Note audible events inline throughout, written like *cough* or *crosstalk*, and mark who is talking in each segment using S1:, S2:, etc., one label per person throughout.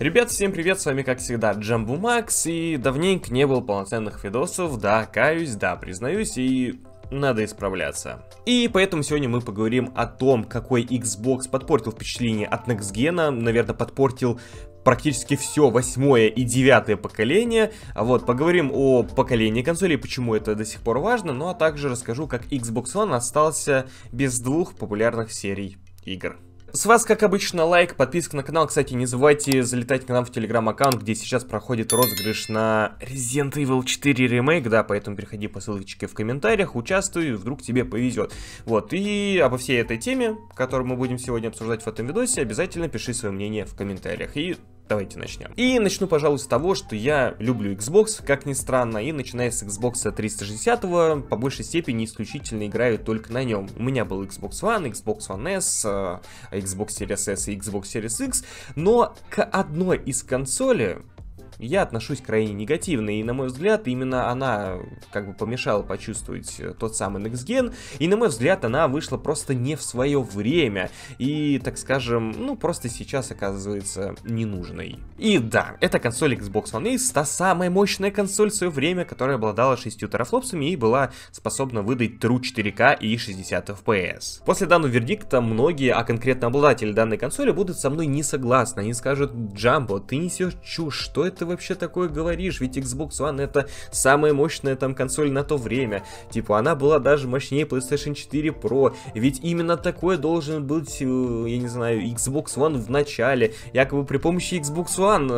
S1: Ребят, всем привет, с вами как всегда Джамбу Макс, и давненько не было полноценных видосов, да, каюсь, да, признаюсь, и надо исправляться. И поэтому сегодня мы поговорим о том, какой Xbox подпортил впечатление от Next Gen, наверное, подпортил практически все восьмое и девятое поколение. Вот, поговорим о поколении консолей, почему это до сих пор важно, ну а также расскажу, как Xbox One остался без двух популярных серий игр. С вас, как обычно, лайк, подписка на канал. Кстати, не забывайте залетать к нам в телеграм-аккаунт, где сейчас проходит розыгрыш на Resident Evil 4 ремейк, да, поэтому переходи по ссылочке в комментариях, участвуй, вдруг тебе повезет. Вот, и обо всей этой теме, которую мы будем сегодня обсуждать в этом видосе, обязательно пиши свое мнение в комментариях. И давайте начнем. И начну, пожалуй, с того, что я люблю Xbox, как ни странно, и начиная с Xbox 360, по большей степени исключительно играю только на нем. У меня был Xbox One, Xbox One S, э, Xbox Series S и Xbox Series X, но к одной из консолей я отношусь крайне негативно, и на мой взгляд, именно она как бы помешала почувствовать э, тот самый Next Gen, и на мой взгляд, она вышла просто не в свое время, и, так скажем, ну просто сейчас оказывается ненужной. И да, эта консоль Xbox One X, та самая мощная консоль в свое время, которая обладала 6 терафлопсами и была способна выдать True 4 k и 60 FPS. После данного вердикта многие, а конкретно обладатели данной консоли, будут со мной не согласны, они скажут, Джамбо, ты несешь чушь, что это вообще такое говоришь? Ведь Xbox One это самая мощная там консоль на то время. Типа, она была даже мощнее PlayStation 4 Pro. Ведь именно такое должен быть, э, я не знаю, Xbox One в начале. Якобы при помощи Xbox One,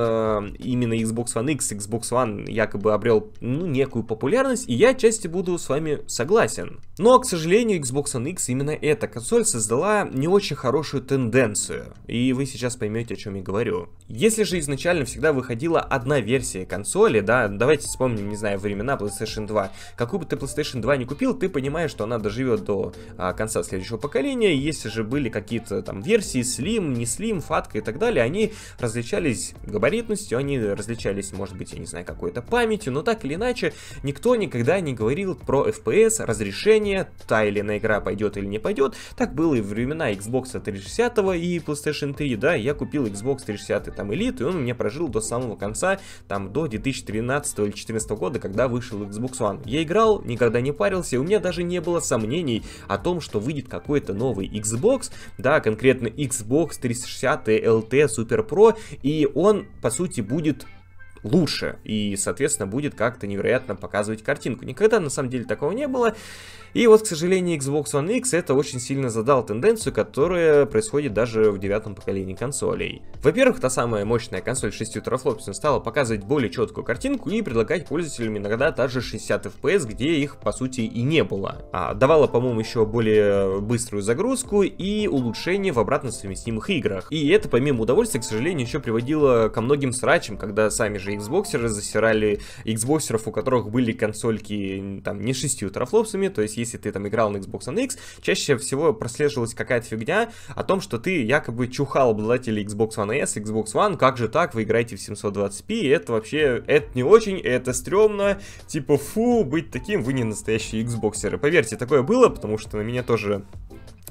S1: э, именно Xbox One X, Xbox One якобы обрел, ну, некую популярность, и я отчасти буду с вами согласен. Но, к сожалению, Xbox One X именно эта консоль создала не очень хорошую тенденцию. И вы сейчас поймете, о чем я говорю. Если же изначально всегда выходила от одна версия консоли, да, давайте вспомним, не знаю, времена PlayStation 2. Какую бы ты PlayStation 2 не купил, ты понимаешь, что она доживет до а, конца следующего поколения. Если же были какие-то там версии Slim, не Slim, фатка и так далее, они различались габаритностью, они различались, может быть, я не знаю, какой-то памятью, но так или иначе, никто никогда не говорил про FPS, разрешение, та или иная игра пойдет или не пойдет. Так было и в времена Xbox 360 и PlayStation 3, да, я купил Xbox 360 там Elite, и он у меня прожил до самого конца конца, там, до 2013 или 2014 года, когда вышел Xbox One. Я играл, никогда не парился, и у меня даже не было сомнений о том, что выйдет какой-то новый Xbox, да, конкретно Xbox 360 LT Super Pro, и он, по сути, будет лучше и, соответственно, будет как-то невероятно показывать картинку. Никогда на самом деле такого не было. И вот, к сожалению, Xbox One X это очень сильно задал тенденцию, которая происходит даже в девятом поколении консолей. Во-первых, та самая мощная консоль 6 терафлопсами стала показывать более четкую картинку и предлагать пользователям иногда даже 60 FPS, где их по сути и не было. А давала, по-моему, еще более быструю загрузку и улучшение в обратно совместимых играх. И это, помимо удовольствия, к сожалению, еще приводило ко многим срачам, когда сами же это Xboxеры засирали Xboxеров, у которых были консольки там не 6 трафлопсами, то есть если ты там играл на Xbox One X, чаще всего прослеживалась какая-то фигня о том, что ты якобы чухал обладателей Xbox One S, Xbox One, как же так, вы играете в 720p, это вообще, это не очень, это стрёмно, типа фу, быть таким, вы не настоящие Xboxеры. Поверьте, такое было, потому что на меня тоже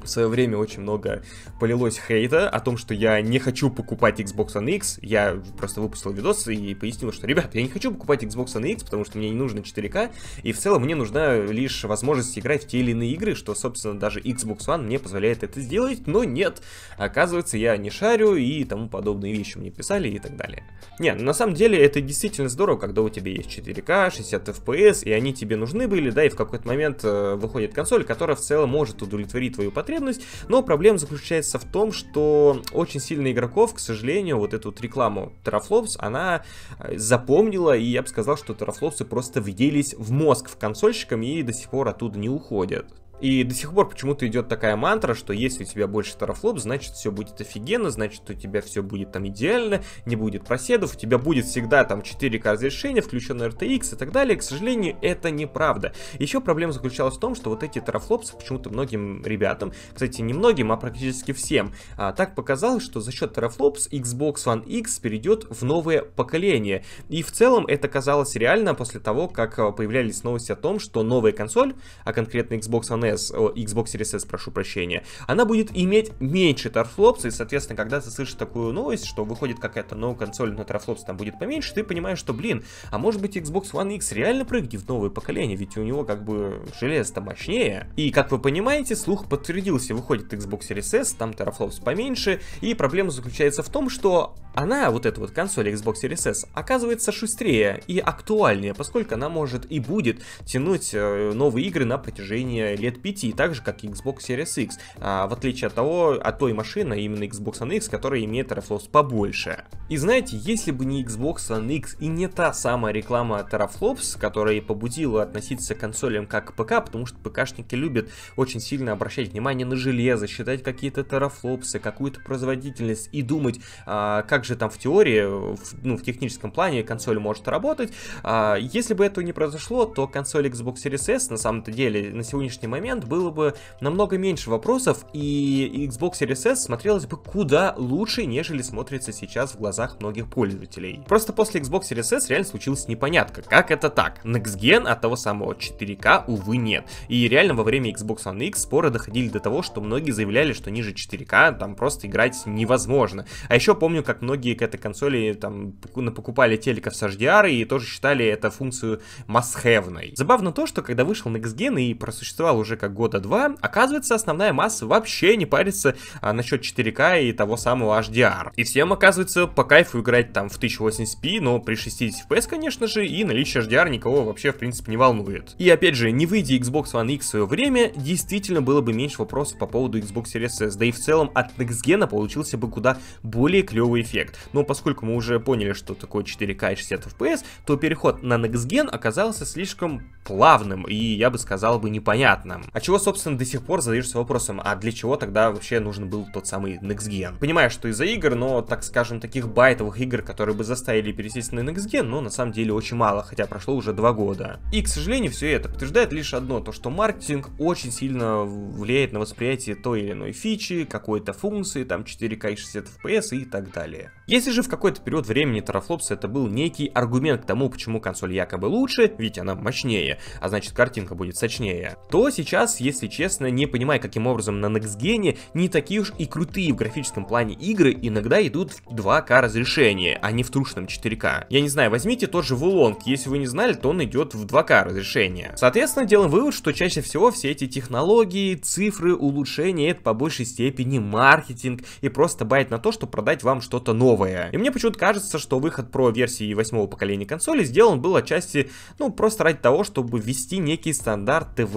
S1: в свое время очень много полилось хейта о том, что я не хочу покупать Xbox One X. Я просто выпустил видос и пояснил, что, ребят, я не хочу покупать Xbox One X, потому что мне не нужно 4К, и в целом мне нужна лишь возможность играть в те или иные игры, что, собственно, даже Xbox One мне позволяет это сделать, но нет, оказывается, я не шарю и тому подобные вещи мне писали и так далее. Не, ну, на самом деле это действительно здорово, когда у тебя есть 4К, 60 FPS, и они тебе нужны были, да, и в какой-то момент э, выходит консоль, которая в целом может удовлетворить твою потребность, потребность, но проблема заключается в том, что очень сильно игроков, к сожалению, вот эту вот рекламу Teraflops, она э, запомнила, и я бы сказал, что Teraflops просто въелись в мозг в консольщикам и до сих пор оттуда не уходят. И до сих пор почему-то идет такая мантра, что если у тебя больше терафлоп, значит все будет офигенно, значит у тебя все будет там идеально, не будет проседов, у тебя будет всегда там 4К разрешение, включенное RTX и так далее. К сожалению, это неправда. Еще проблема заключалась в том, что вот эти терафлопсы почему-то многим ребятам, кстати, не многим, а практически всем, а, так показалось, что за счет тарафлопс Xbox One X перейдет в новое поколение. И в целом это казалось реально после того, как а, появлялись новости о том, что новая консоль, а конкретно Xbox One S, о, Xbox Series S, прошу прощения, она будет иметь меньше терфлопс, и, соответственно, когда ты слышишь такую новость, что выходит какая-то новая консоль, но терфлопс там будет поменьше, ты понимаешь, что, блин, а может быть Xbox One X реально прыгнет в новое поколение, ведь у него как бы железо-то мощнее. И, как вы понимаете, слух подтвердился, выходит Xbox Series S, там терфлопс поменьше, и проблема заключается в том, что она, вот эта вот консоль Xbox Series S, оказывается шустрее и актуальнее, поскольку она может и будет тянуть э, новые игры на протяжении лет 5, так же как Xbox Series X, а, в отличие от того, от той машины, а именно Xbox One X, которая имеет Teraflops побольше. И знаете, если бы не Xbox One X и не та самая реклама Teraflops, которая и побудила относиться к консолям как к ПК, потому что ПКшники любят очень сильно обращать внимание на железо, считать какие-то Teraflops, какую-то производительность и думать, а, как же там в теории, в, ну, в техническом плане консоль может работать. А, если бы этого не произошло, то консоль Xbox Series S на самом-то деле на сегодняшний момент было бы намного меньше вопросов, и Xbox Series S смотрелась бы куда лучше, нежели смотрится сейчас в глазах многих пользователей. Просто после Xbox Series S реально случилась непонятка, как это так? Next Gen от а того самого 4К, увы, нет. И реально во время Xbox One X споры доходили до того, что многие заявляли, что ниже 4К там просто играть невозможно. А еще помню, как много многие к этой консоли там покупали телеков с HDR и тоже считали эту функцию масхевной. Забавно то, что когда вышел Next Gen и просуществовал уже как года два, оказывается, основная масса вообще не парится а, насчет 4К и того самого HDR. И всем, оказывается, по кайфу играть там в 1080p, но при 60 FPS, конечно же, и наличие HDR никого вообще, в принципе, не волнует. И опять же, не выйдя Xbox One X в свое время, действительно было бы меньше вопросов по поводу Xbox Series S, да и в целом от Next Gen получился бы куда более клевый эффект эффект. Но поскольку мы уже поняли, что такое 4К и 60 FPS, то переход на Next Gen оказался слишком плавным и, я бы сказал, бы непонятным. А чего, собственно, до сих пор задаешься вопросом, а для чего тогда вообще нужен был тот самый Next Gen? Понимаю, что из-за игр, но, так скажем, таких байтовых игр, которые бы заставили пересесть на Next Gen, ну, на самом деле очень мало, хотя прошло уже два года. И, к сожалению, все это подтверждает лишь одно, то что маркетинг очень сильно влияет на восприятие той или иной фичи, какой-то функции, там 4К и 60 FPS и так далее. Если же в какой-то период времени терафлопс это был некий аргумент к тому, почему консоль якобы лучше, ведь она мощнее, а значит картинка будет сочнее, то сейчас, если честно, не понимая, каким образом на Next не такие уж и крутые в графическом плане игры иногда идут в 2К разрешение, а не в трушном 4К. Я не знаю, возьмите тот же Wulong, если вы не знали, то он идет в 2К разрешение. Соответственно, делаем вывод, что чаще всего все эти технологии, цифры, улучшения это по большей степени маркетинг и просто байт на то, чтобы продать вам что-то новое. И мне почему-то кажется, что выход про версии восьмого поколения консоли сделан был отчасти, ну, просто ради того, чтобы ввести некий стандарт ТВ,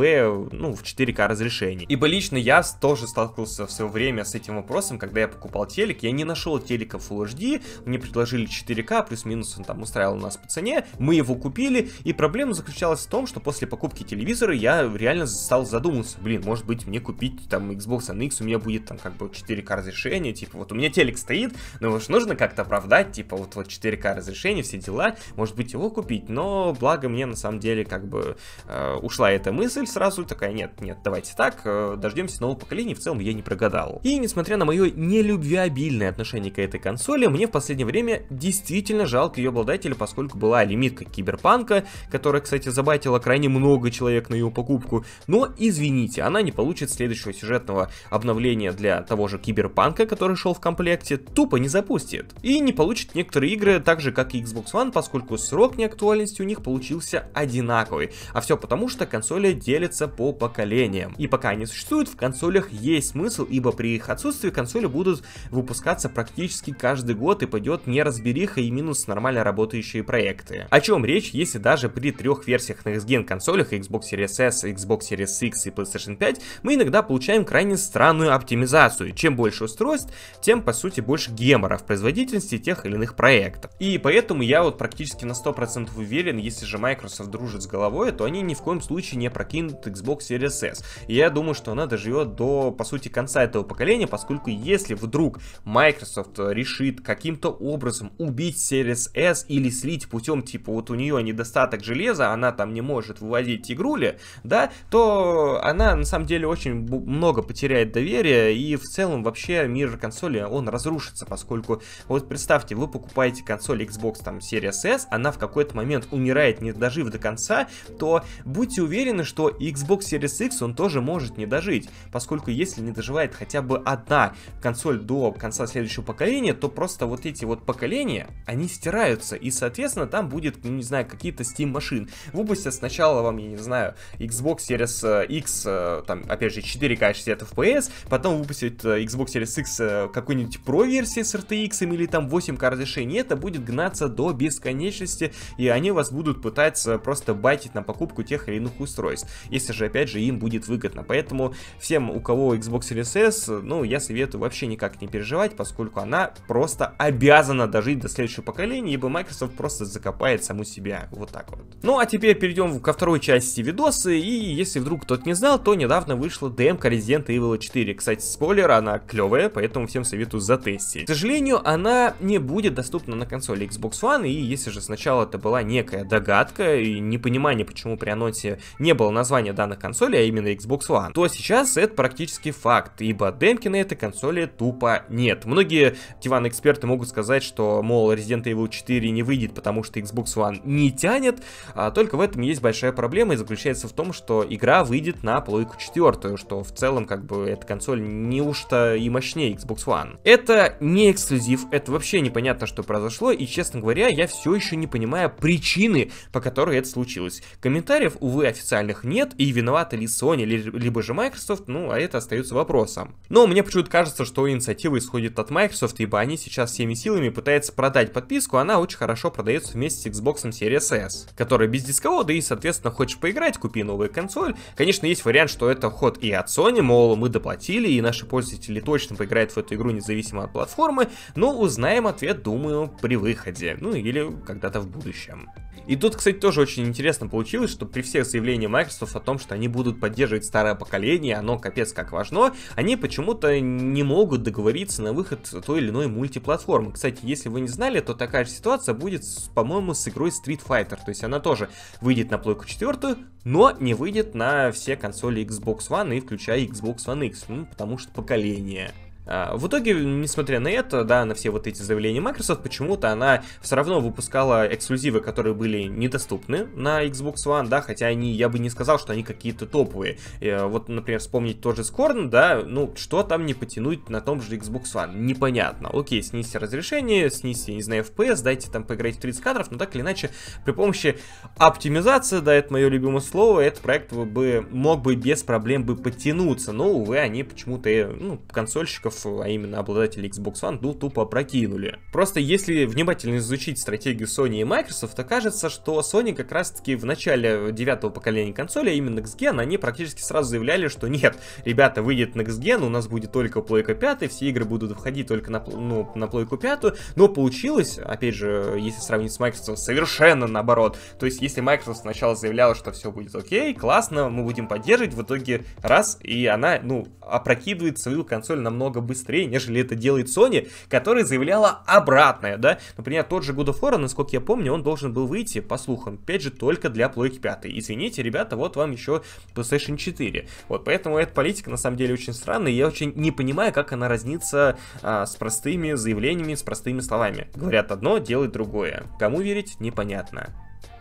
S1: ну, в 4К разрешении. Ибо лично я тоже сталкивался в свое время с этим вопросом, когда я покупал телек, я не нашел телека Full HD, мне предложили 4К, плюс-минус он там устраивал нас по цене, мы его купили, и проблема заключалась в том, что после покупки телевизора я реально стал задумываться, блин, может быть мне купить там Xbox One X, у меня будет там как бы 4К разрешение, типа вот у меня телек стоит, но его же ну, Нужно как-то оправдать, типа, вот, вот 4К разрешение, все дела, может быть, его купить, но благо мне, на самом деле, как бы э, ушла эта мысль сразу, такая, нет, нет, давайте так, э, дождемся нового поколения, в целом я не прогадал. И, несмотря на мое нелюбвеобильное отношение к этой консоли, мне в последнее время действительно жалко ее обладателя, поскольку была лимитка Киберпанка, которая, кстати, забатила крайне много человек на ее покупку, но, извините, она не получит следующего сюжетного обновления для того же Киберпанка, который шел в комплекте, тупо не запустит запустит. И не получит некоторые игры так же, как и Xbox One, поскольку срок неактуальности у них получился одинаковый. А все потому, что консоли делятся по поколениям. И пока они существуют, в консолях есть смысл, ибо при их отсутствии консоли будут выпускаться практически каждый год и пойдет неразбериха и минус нормально работающие проекты. О чем речь, если даже при трех версиях Next Gen консолях Xbox Series S, Xbox Series X и PlayStation 5 мы иногда получаем крайне странную оптимизацию. Чем больше устройств, тем по сути больше геморов производительности тех или иных проектов. И поэтому я вот практически на 100% уверен, если же Microsoft дружит с головой, то они ни в коем случае не прокинут Xbox Series S. И я думаю, что она доживет до, по сути, конца этого поколения, поскольку если вдруг Microsoft решит каким-то образом убить Series S или слить путем, типа, вот у нее недостаток железа, она там не может выводить игрули, да, то она на самом деле очень много потеряет доверия, и в целом вообще мир консоли, он разрушится, поскольку логику. Вот представьте, вы покупаете консоль Xbox там Series S, она в какой-то момент умирает, не дожив до конца, то будьте уверены, что Xbox Series X он тоже может не дожить, поскольку если не доживает хотя бы одна консоль до конца следующего поколения, то просто вот эти вот поколения, они стираются, и, соответственно, там будет, ну, не знаю, какие-то Steam машин. Выпустят сначала вам, я не знаю, Xbox Series э, X, э, там, опять же, 4К 60 FPS, потом выпустят э, Xbox Series X какой-нибудь Pro версии с RTX, X или там 8 карт решений, это будет гнаться до бесконечности, и они вас будут пытаться просто байтить на покупку тех или иных устройств, если же, опять же, им будет выгодно. Поэтому всем, у кого Xbox Series S, ну, я советую вообще никак не переживать, поскольку она просто обязана дожить до следующего поколения, ибо Microsoft просто закопает саму себя. Вот так вот. Ну, а теперь перейдем ко второй части видоса, и если вдруг кто-то не знал, то недавно вышла демка Resident Evil 4. Кстати, спойлер, она клевая, поэтому всем советую затестить. К сожалению, сожалению, она не будет доступна на консоли Xbox One, и если же сначала это была некая догадка и непонимание, почему при анонсе не было названия данной консоли а именно Xbox One, то сейчас это практически факт, ибо демки на этой консоли тупо нет. Многие диван-эксперты могут сказать, что, мол, Resident Evil 4 не выйдет, потому что Xbox One не тянет, а только в этом есть большая проблема, и заключается в том, что игра выйдет на плойку четвертую что в целом, как бы, эта консоль не уж-то и мощнее Xbox One. Это не эксклюзив эксклюзив, это вообще непонятно, что произошло, и, честно говоря, я все еще не понимаю причины, по которой это случилось. Комментариев, увы, официальных нет, и виноваты ли Sony, либо же Microsoft, ну, а это остается вопросом. Но мне почему-то кажется, что инициатива исходит от Microsoft, ибо они сейчас всеми силами пытаются продать подписку, она очень хорошо продается вместе с Xbox Series S, которая без дисковода, и, соответственно, хочешь поиграть, купи новую консоль. Конечно, есть вариант, что это ход и от Sony, мол, мы доплатили, и наши пользователи точно поиграют в эту игру независимо от платформы, ну, узнаем ответ, думаю, при выходе, ну или когда-то в будущем. И тут, кстати, тоже очень интересно получилось, что при всех заявлениях Microsoft о том, что они будут поддерживать старое поколение, оно капец как важно, они почему-то не могут договориться на выход той или иной мультиплатформы. Кстати, если вы не знали, то такая же ситуация будет, по-моему, с игрой Street Fighter. То есть она тоже выйдет на плойку четвертую, но не выйдет на все консоли Xbox One и включая Xbox One X, ну, потому что поколение. А, в итоге, несмотря на это, да, на все вот эти заявления Microsoft, почему-то она все равно выпускала эксклюзивы, которые были недоступны на Xbox One, да, хотя они, я бы не сказал, что они какие-то топовые. Э, вот, например, вспомнить тоже Scorn, да, ну, что там не потянуть на том же Xbox One, непонятно. Окей, снизьте разрешение, снизьте, не знаю, FPS, дайте там поиграть в 30 кадров, но так или иначе, при помощи оптимизации, да, это мое любимое слово, этот проект бы мог бы без проблем бы потянуться. но, увы, они почему-то, э, ну, консольщиков геймеров, а именно обладателей Xbox One, ну, тупо прокинули. Просто если внимательно изучить стратегию Sony и Microsoft, то кажется, что Sony как раз-таки в начале девятого поколения консоли, а именно X-Gen, они практически сразу заявляли, что нет, ребята, выйдет на X-Gen, у нас будет только плойка 5, все игры будут входить только на, ну, на плойку 5, но получилось, опять же, если сравнить с Microsoft, совершенно наоборот. То есть, если Microsoft сначала заявляла, что все будет окей, классно, мы будем поддерживать, в итоге раз, и она, ну, опрокидывает свою консоль намного быстрее, нежели это делает Sony, которая заявляла обратное, да. Например, тот же God of War, насколько я помню, он должен был выйти, по слухам, опять же, только для плойки 5. Извините, ребята, вот вам еще PlayStation 4. Вот, поэтому эта политика, на самом деле, очень странная, и я очень не понимаю, как она разнится а, с простыми заявлениями, с простыми словами. Говорят одно, делают другое. Кому верить, непонятно.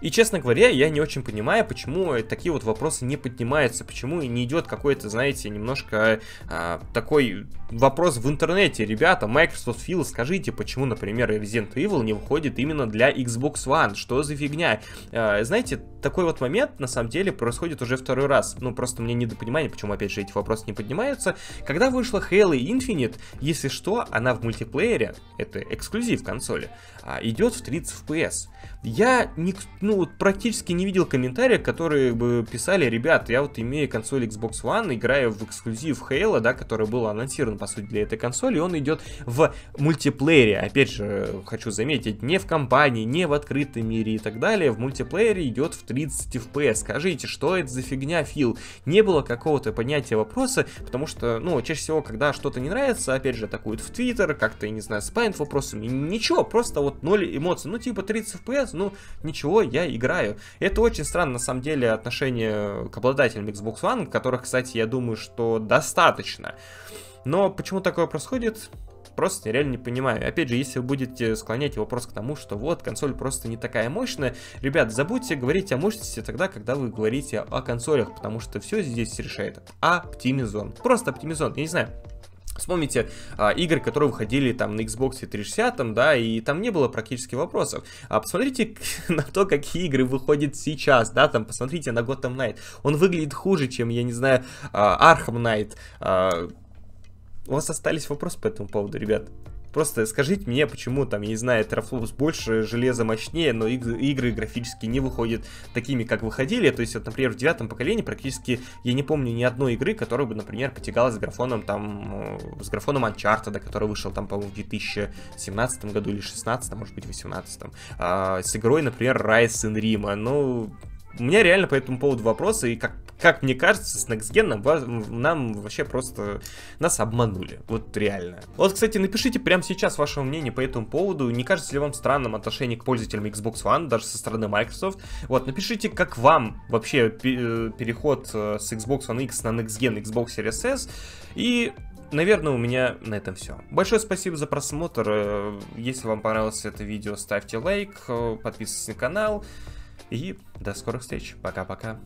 S1: И, честно говоря, я не очень понимаю, почему такие вот вопросы не поднимаются, почему не идет какой-то, знаете, немножко а, такой вопрос в интернете. Ребята, Microsoft Phil, скажите, почему, например, Resident Evil не выходит именно для Xbox One? Что за фигня? А, знаете, такой вот момент, на самом деле, происходит уже второй раз. Ну, просто мне недопонимание, почему, опять же, эти вопросы не поднимаются. Когда вышла Halo Infinite, если что, она в мультиплеере, это эксклюзив консоли, а, идет в 30 FPS. Я никто ну, вот практически не видел комментариев, которые бы писали, ребят, я вот имею консоль Xbox One, играю в эксклюзив Halo, да, который был анонсирован, по сути, для этой консоли, и он идет в мультиплеере. Опять же, хочу заметить, не в компании, не в открытом мире и так далее, в мультиплеере идет в 30 FPS. Скажите, что это за фигня, Фил? Не было какого-то понятия вопроса, потому что, ну, чаще всего, когда что-то не нравится, опять же, атакуют в Твиттер, как-то, я не знаю, спамят вопросами, ничего, просто вот ноль эмоций, ну, типа 30 FPS, ну, ничего чего я играю. Это очень странно, на самом деле, отношение к обладателям Xbox One, которых, кстати, я думаю, что достаточно. Но почему такое происходит, просто реально не понимаю. Опять же, если вы будете склонять вопрос к тому, что вот, консоль просто не такая мощная, ребят, забудьте говорить о мощности тогда, когда вы говорите о консолях, потому что все здесь решает а оптимизон. Просто оптимизон, я не знаю, Вспомните а, игры, которые выходили там на Xbox 360, там, да, и там не было практически вопросов. А посмотрите *laughs* на то, какие игры выходят сейчас, да, там, посмотрите на Gotham Knight. Он выглядит хуже, чем, я не знаю, а, Arkham Knight. А, у вас остались вопросы по этому поводу, ребят? Просто скажите мне, почему там, я не знаю, Терафлопс больше, железо мощнее, но игры графически не выходят такими, как выходили. То есть, вот, например, в девятом поколении практически я не помню ни одной игры, которая бы, например, потягалась с графоном там, э, с графоном Uncharted, который вышел там, по-моему, в 2017 году или 2016, может быть, 2018. А, с игрой, например, Rise in Rima. Ну, у меня реально по этому поводу вопросы, и как как мне кажется, с Next Gen нам вообще просто нас обманули. Вот реально. Вот, кстати, напишите прямо сейчас ваше мнение по этому поводу. Не кажется ли вам странным отношение к пользователям Xbox One, даже со стороны Microsoft? Вот, напишите, как вам вообще э, переход э, с Xbox One X на Next Gen Xbox Series S. И наверное, у меня на этом все. Большое спасибо за просмотр. Э, если вам понравилось это видео, ставьте лайк, подписывайтесь на канал. И до скорых встреч. Пока-пока.